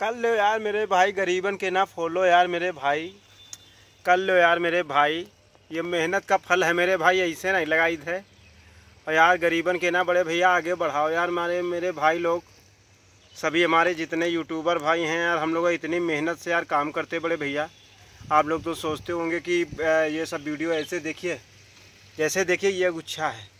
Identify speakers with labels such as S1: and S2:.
S1: कर लो यार मेरे भाई गरीबन के ना फॉलो यार मेरे भाई कर लो यार मेरे भाई ये मेहनत का फल है मेरे भाई ऐसे नहीं लगाई थे और यार गरीबन के ना बड़े भैया आगे बढ़ाओ यार हमारे मेरे भाई लोग सभी हमारे जितने यूट्यूबर भाई हैं यार हम लोग इतनी मेहनत से यार काम करते बड़े भैया आप लोग तो सोचते होंगे कि ये सब वीडियो ऐसे देखिए जैसे देखिए ये गुच्छा है